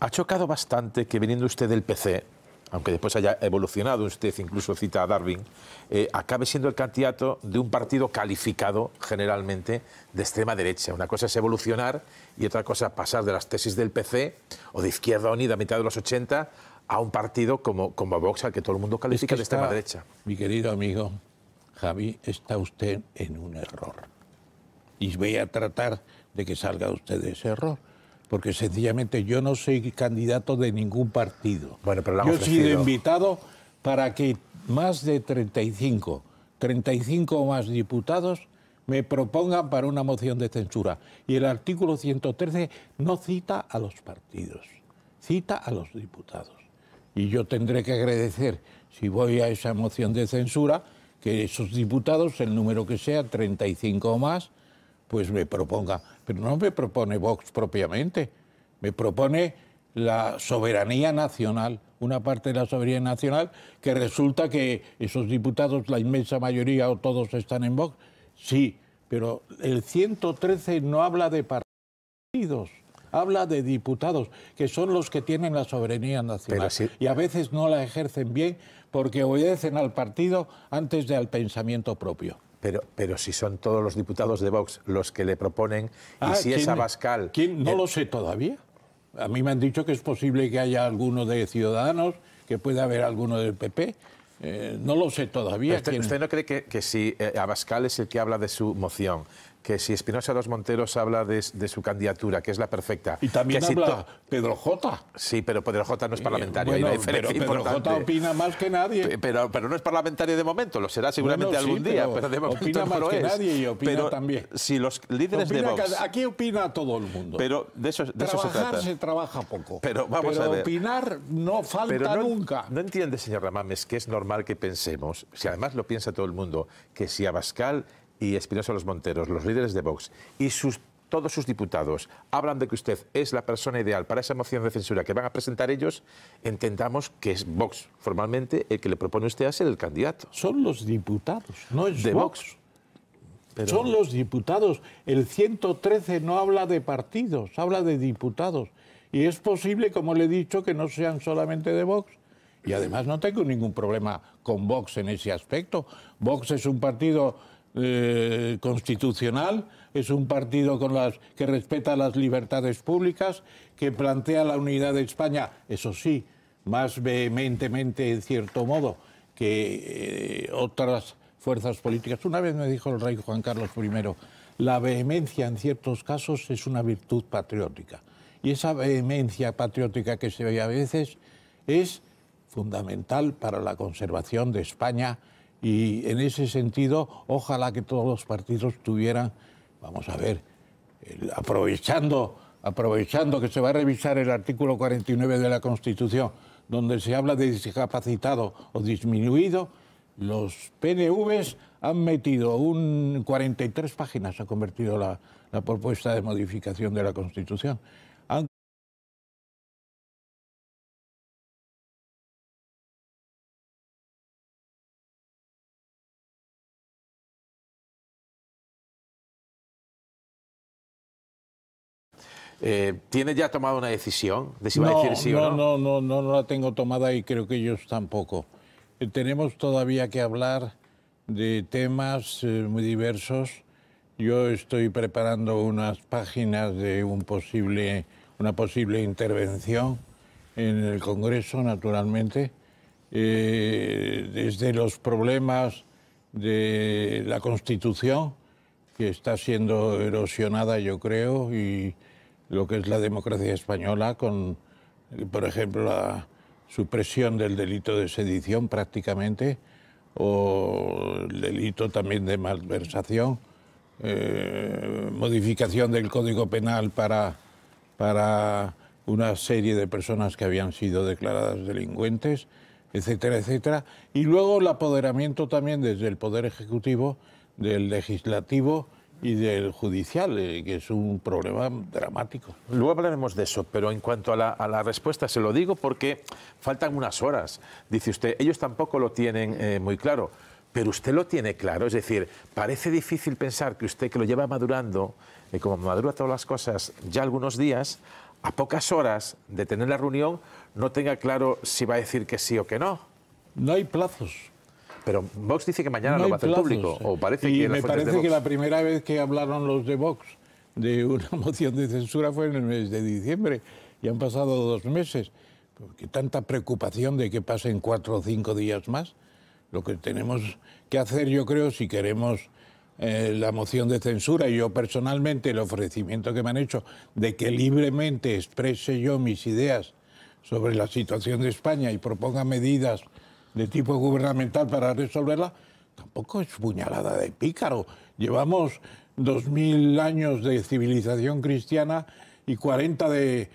ha chocado bastante que viniendo usted del PC, aunque después haya evolucionado, usted incluso cita a Darwin, eh, acabe siendo el candidato de un partido calificado generalmente de extrema derecha. Una cosa es evolucionar y otra cosa pasar de las tesis del PC o de Izquierda Unida a mitad de los 80 a un partido como, como Vox, al que todo el mundo califica de extrema derecha. Mi querido amigo Javi, está usted en un error. Y voy a tratar de que salga usted de ese error porque sencillamente yo no soy candidato de ningún partido. Bueno, pero yo he sido invitado para que más de 35, 35 o más diputados me propongan para una moción de censura. Y el artículo 113 no cita a los partidos, cita a los diputados. Y yo tendré que agradecer, si voy a esa moción de censura, que esos diputados, el número que sea, 35 o más, pues me proponga. Pero no me propone Vox propiamente, me propone la soberanía nacional, una parte de la soberanía nacional, que resulta que esos diputados, la inmensa mayoría o todos están en Vox. Sí, pero el 113 no habla de partidos habla de diputados, que son los que tienen la soberanía nacional y a veces no la ejercen bien porque obedecen al partido antes de al pensamiento propio. Pero, pero si son todos los diputados de Vox los que le proponen, y ah, si es Abascal... ¿quién? No lo sé todavía. A mí me han dicho que es posible que haya alguno de Ciudadanos, que pueda haber alguno del PP. Eh, no lo sé todavía. Usted, usted, no cree que, que si eh, Abascal es el que habla de su moción, que si Espinosa dos Monteros habla de, su candidatura, que es la perfecta. Y también habla Pedro J. Sí, pero Pedro J no es parlamentario. pero Pedro J opina más que nadie. Pero, pero no es parlamentario de momento, lo será seguramente algún día, pero, opina más que nadie y opina también. Si los líderes de aquí opina todo el mundo. Pero de eso, de Trabajar se trabaja poco. Pero vamos a ver. opinar no falta nunca. No entiende, señor Ramames, que es normal que pensemos, si además lo piensa todo el mundo, que si Abascal y Espinosa Los Monteros, los líderes de Vox, y sus todos sus diputados hablan de que usted es la persona ideal para esa moción de censura que van a presentar ellos, entendamos que es Vox formalmente el que le propone usted a ser el candidato. Son los diputados, no es de Vox. Son los diputados. El 113 no habla de partidos, habla de diputados. Y es posible, como le he dicho, que no sean solamente de Vox. Y además no tengo ningún problema con Vox en ese aspecto. Vox es un partido eh, constitucional, es un partido que respeta las libertades públicas, que plantea la unidad de España, eso sí, más vehementemente en cierto modo que eh, otras fuerzas políticas. Una vez me dijo el rey Juan Carlos I, la vehemencia en ciertos casos es una virtud patriótica. Y esa vehemencia patriótica que se ve a veces es fundamental para la conservación de España y en ese sentido, ojalá que todos los partidos tuvieran, vamos a ver, aprovechando, aprovechando que se va a revisar el artículo 49 de la Constitución, donde se habla de discapacitado o disminuido, los PNVs han metido un 43 páginas, ha convertido la propuesta de modificación de la Constitución. Eh, ¿Tienes ya tomada una decisión de si no, va a decir sí no, o no? No, no, no, la tengo tomada y creo que ellos tampoco. Eh, tenemos todavía que hablar de temas eh, muy diversos. Yo estoy preparando unas páginas de un posible, una posible intervención en el Congreso, naturalmente, eh, desde los problemas de la Constitución, que está siendo erosionada, yo creo, y lo que es la democracia española con, por ejemplo, la supresión del delito de sedición prácticamente o el delito también de malversación, eh, modificación del Código Penal para, para una serie de personas que habían sido declaradas delincuentes, etcétera, etcétera. Y luego el apoderamiento también desde el Poder Ejecutivo, del Legislativo, y del judicial, eh, que es un problema dramático. Luego hablaremos de eso, pero en cuanto a la, respuesta, se lo digo porque faltan unas horas. Dice usted, ellos tampoco lo tienen eh, muy claro, pero usted lo tiene claro. Es decir, parece difícil pensar que usted que lo lleva madurando, eh, como madura todas las cosas ya algunos días, a pocas horas de tener la reunión, no tenga claro si va a decir que sí o que no. No hay plazos. Pero Vox dice que mañana lo va a hacer público. parece y me parece que la primera vez que hablaron los de Vox de una moción de censura fue en el mes de diciembre. Y han pasado dos meses. Pues, ¿Qué tanta preocupación de que pasen cuatro o cinco días más? Lo que tenemos que hacer, yo creo, si queremos eh, la moción de censura, Y yo personalmente el ofrecimiento que me han hecho de que libremente exprese yo mis ideas sobre la situación de España y proponga medidas de tipo gubernamental para resolverla, tampoco es puñalada de pícaro. Llevamos dos 2.000 años de civilización cristiana y 40 de,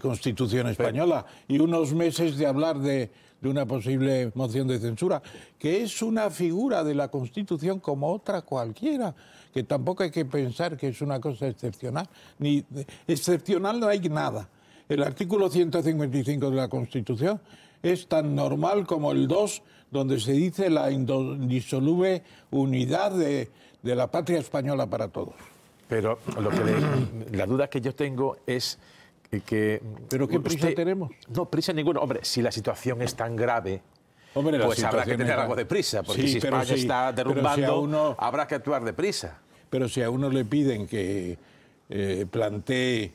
constitución española y unos meses de hablar de, una posible moción de censura, que es una figura de la Constitución como otra cualquiera, que tampoco hay que pensar que es una cosa excepcional, ni excepcional no hay nada. El artículo 155 de la Constitución es tan normal como el 2, donde se dice la indisoluble unidad de, de la patria española para todos. Pero lo que la duda que yo tengo es que... ¿Pero qué prisa tenemos? No, prisa ninguna. Hombre, si la situación es tan grave, pues habrá que tener algo de prisa, porque si España está derrumbando, habrá que actuar de prisa. Pero si a uno le piden que eh, plantee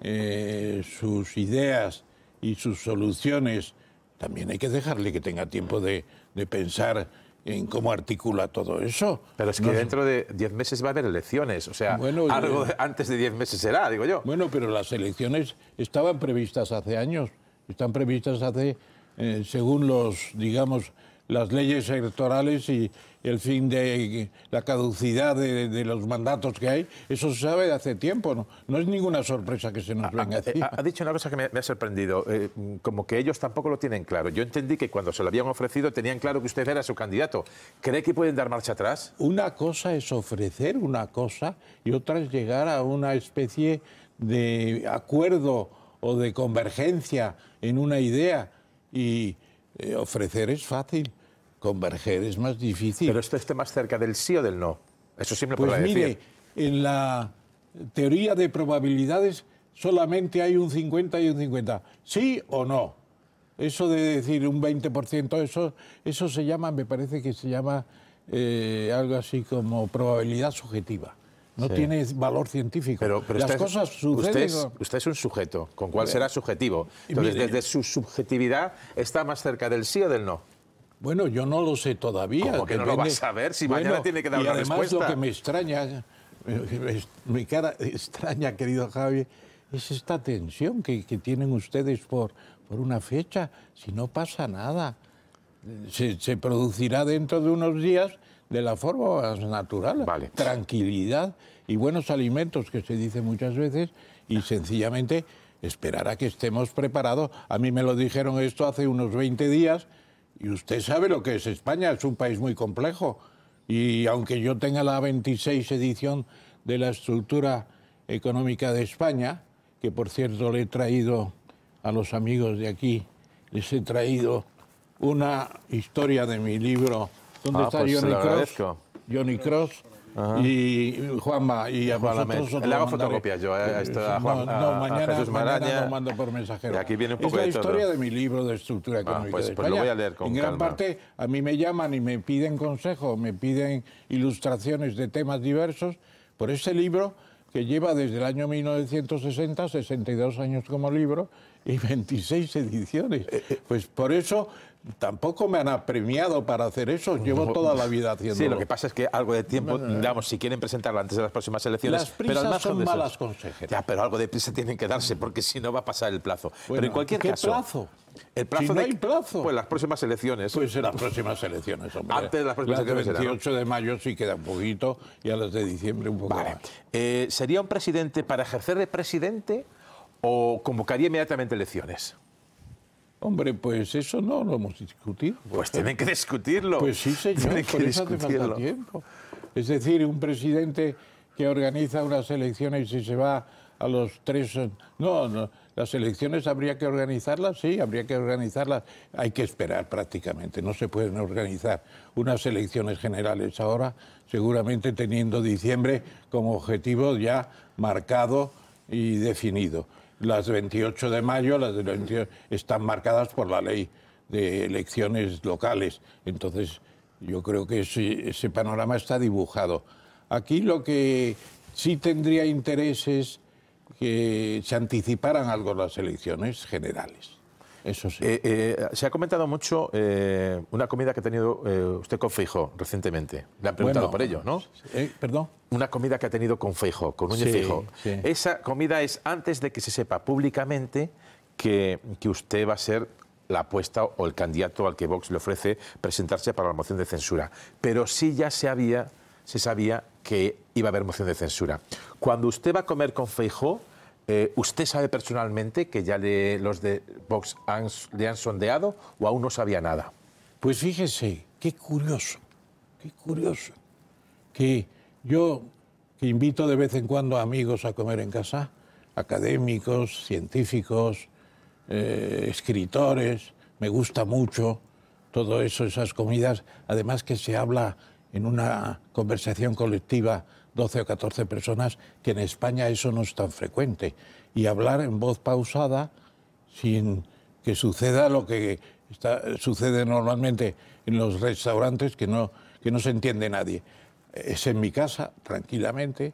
eh, sus ideas y sus soluciones también hay que dejarle que tenga tiempo de, de pensar en cómo articula todo eso. Pero es que dentro de 10 meses va a haber elecciones, o sea, algo eh, antes de 10 meses será, digo yo. Bueno, pero las elecciones estaban previstas hace años, están previstas hace, eh, según los, digamos, las leyes electorales y el fin de la caducidad de, los mandatos que hay, eso se sabe de hace tiempo, ¿no? es ninguna sorpresa que se nos ah, venga. Ah, eh, a decir. ha dicho una cosa que me, ha sorprendido, eh, como que ellos tampoco lo tienen claro. Yo entendí que cuando se lo habían ofrecido tenían claro que usted era su candidato. ¿Cree que pueden dar marcha atrás? Una cosa es ofrecer una cosa y otra es llegar a una especie de acuerdo o de convergencia en una idea y eh, ofrecer es fácil, converger es más difícil. Pero esto esté más cerca del sí o del no. Eso siempre Pues mire, en la teoría de probabilidades solamente hay un 50 y un 50. ¿Sí o no? Eso de decir un 20%, eso, eso se llama, me parece que se llama eh, algo así como probabilidad subjetiva. No tiene valor científico. Pero, pero Las cosas suceden. Usted es, un sujeto, con cuál será subjetivo. Entonces, desde eh, su subjetividad, ¿está más cerca del sí o del no? Bueno, yo no lo sé todavía. ¿Cómo que no lo vas a saber si mañana tiene que dar y además, Lo que me extraña, eh, me cara extraña, querido Javi, es esta tensión que, que tienen ustedes por, por una fecha. Si no pasa nada, eh, se, se producirá dentro de unos días de la forma más natural. Tranquilidad y buenos alimentos, que se dice muchas veces, y sencillamente esperar a que estemos preparados. A mí me lo dijeron esto hace unos 20 días y usted sabe lo que es España, es un país muy complejo. Y aunque yo tenga la 26 edición de la estructura económica de España, que por cierto le he traído a los amigos de aquí, les he traído una historia de mi libro ¿Dónde ah, está pues, Johnny Cross. Johnny Cross. Y Juanma, y a Le hago fotocopias yo eh, eh, a, esto, no, mañana, lo mando por mensajero. aquí viene un poco es la historia de mi libro de estructura ah, económica pues, pues lo voy a leer con En gran parte a mí me llaman y me piden consejo... me piden ilustraciones de temas diversos por ese libro que lleva desde el año 1960, 62 años como libro y 26 ediciones. Eh, pues por eso tampoco me han apremiado para hacer eso. Llevo toda la vida haciendo. Sí, lo que pasa es que algo de tiempo, eh. digamos, si quieren presentarlo antes de las próximas elecciones. Las prisas pero son malas consejeras. Ya, pero algo de prisa tienen que darse porque si no va a pasar el plazo. pero en cualquier ¿qué plazo? El plazo plazo. Pues las próximas elecciones. Pues en las próximas elecciones, hombre. Antes de las próximas elecciones. El 28 de mayo sí queda un poquito y a las de diciembre un poquito. Eh, ¿Sería un presidente para ejercer de presidente o convocaría inmediatamente elecciones? Hombre, pues eso no lo hemos discutido. Pues tienen que discutirlo. Pues sí, señor, por eso hace falta tiempo. Es decir, un presidente que organiza unas elecciones y se va a los tres... No, no, las elecciones habría que organizarlas, sí, habría que organizarlas. Hay que esperar prácticamente, no se pueden organizar unas elecciones generales ahora, seguramente teniendo diciembre como objetivo ya marcado y definido las 28 de mayo, las de están marcadas por la ley de elecciones locales. Entonces, yo creo que ese, ese panorama está dibujado. Aquí lo que sí tendría interés es que se anticiparan algo las elecciones generales. Eso sí. Eh, eh, se ha comentado mucho eh, una comida que ha tenido usted con Feijo recientemente. Le han preguntado por ello, ¿no? ¿Perdón? Una comida que ha tenido con Feijo, con un sí, Esa comida es antes de que se sepa públicamente que, que usted va a ser la apuesta o el candidato al que Vox le ofrece presentarse para la moción de censura. Pero sí ya se había, se sabía que iba a haber moción de censura. Cuando usted va a comer con Feijóo, eh, ¿Usted sabe personalmente que ya los de Vox le han sondeado o aún no sabía nada? Pues fíjese, qué curioso, qué curioso. Que yo, que invito de vez en cuando a amigos a comer en casa, académicos, científicos, eh, escritores, me gusta mucho todo eso, esas comidas, además que se habla en una conversación colectiva 12 o 14 personas, que en España eso no es tan frecuente. Y hablar en voz pausada sin que suceda lo que sucede normalmente en los restaurantes, que no, que no se entiende nadie. Es en mi casa, tranquilamente,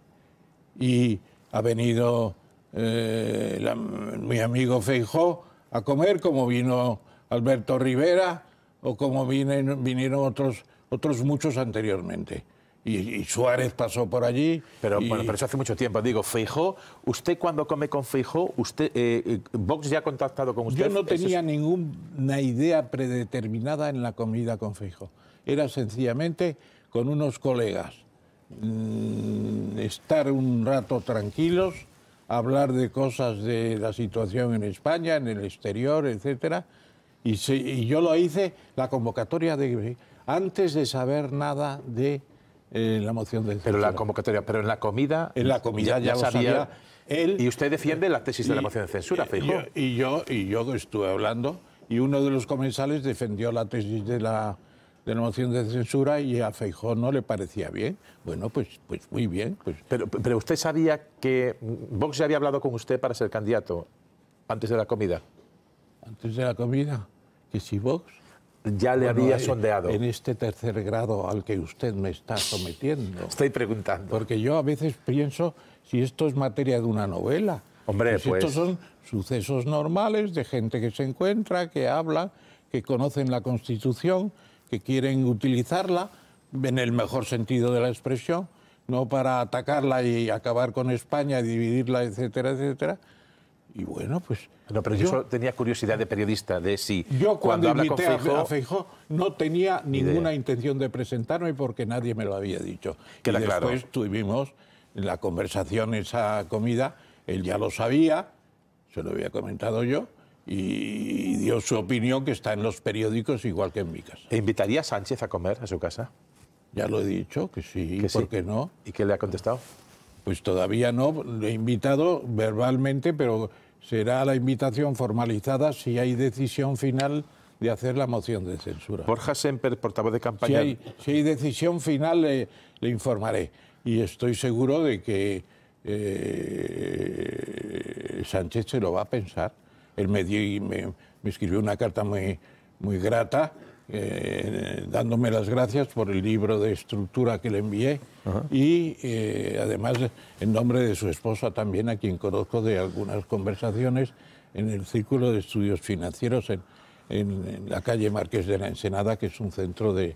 y ha venido eh, mi amigo Feijó a comer, como vino Alberto Rivera o como vinieron otros, otros muchos anteriormente. Y, Suárez pasó por allí. Pero, bueno, pero eso hace mucho tiempo. Digo, Feijó, usted cuando come con Feijó, usted, eh, eh, ¿Vox ya ha contactado con usted? Yo no tenía ninguna idea predeterminada en la comida con Feijó. Era sencillamente con unos colegas. Mm, estar un rato tranquilos, hablar de cosas de la situación en España, en el exterior, etc. Y, y yo lo hice, la convocatoria de... Antes de saber nada de eh, la moción de Pero la convocatoria, pero en la comida... En la comida ya, sabía, él, Y usted defiende la tesis de la moción de censura, Feijóo. Y yo, y yo estuve hablando y uno de los comensales defendió la tesis de la, de la moción de censura y a Feijóo no le parecía bien. Bueno, pues, pues muy bien. Pues. Pero, pero usted sabía que Vox ya había hablado con usted para ser candidato antes de la comida. Antes de la comida, que si Vox ya le había eh, sondeado. En este tercer grado al que usted me está sometiendo. Estoy preguntando. Porque yo a veces pienso si esto es materia de una novela. Hombre, pues si Estos pues. son sucesos normales de gente que se encuentra, que habla, que conocen la Constitución, que quieren utilizarla en el mejor sentido de la expresión, no para atacarla y acabar con España, dividirla, etcétera, etcétera, y bueno, pues. No, pero yo, tenía curiosidad de periodista de si. Yo cuando, invité Feijó, a Feijó no tenía ninguna intención de presentarme porque nadie me lo había dicho. que y después tuvimos la conversación, esa comida, él ya lo sabía, se lo había comentado yo, y dio su opinión que está en los periódicos igual que en mi casa. ¿E invitaría a Sánchez a comer a su casa? Ya lo he dicho, que sí, ¿por qué no? ¿Y qué le ha contestado? Pues todavía no, lo he invitado verbalmente, pero será la invitación formalizada si hay decisión final de hacer la moción de censura. Borja Semper, portavoz de campaña. Si hay, decisión final, le, informaré. Y estoy seguro de que eh, Sánchez se lo va a pensar. Él me, y me escribió una carta muy, muy grata eh, dándome las gracias por el libro de estructura que le envié y eh, además en nombre de su esposa también, a quien conozco de algunas conversaciones en el Círculo de Estudios Financieros en, la calle Marqués de la Ensenada, que es un centro de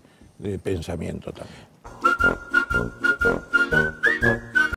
pensamiento también.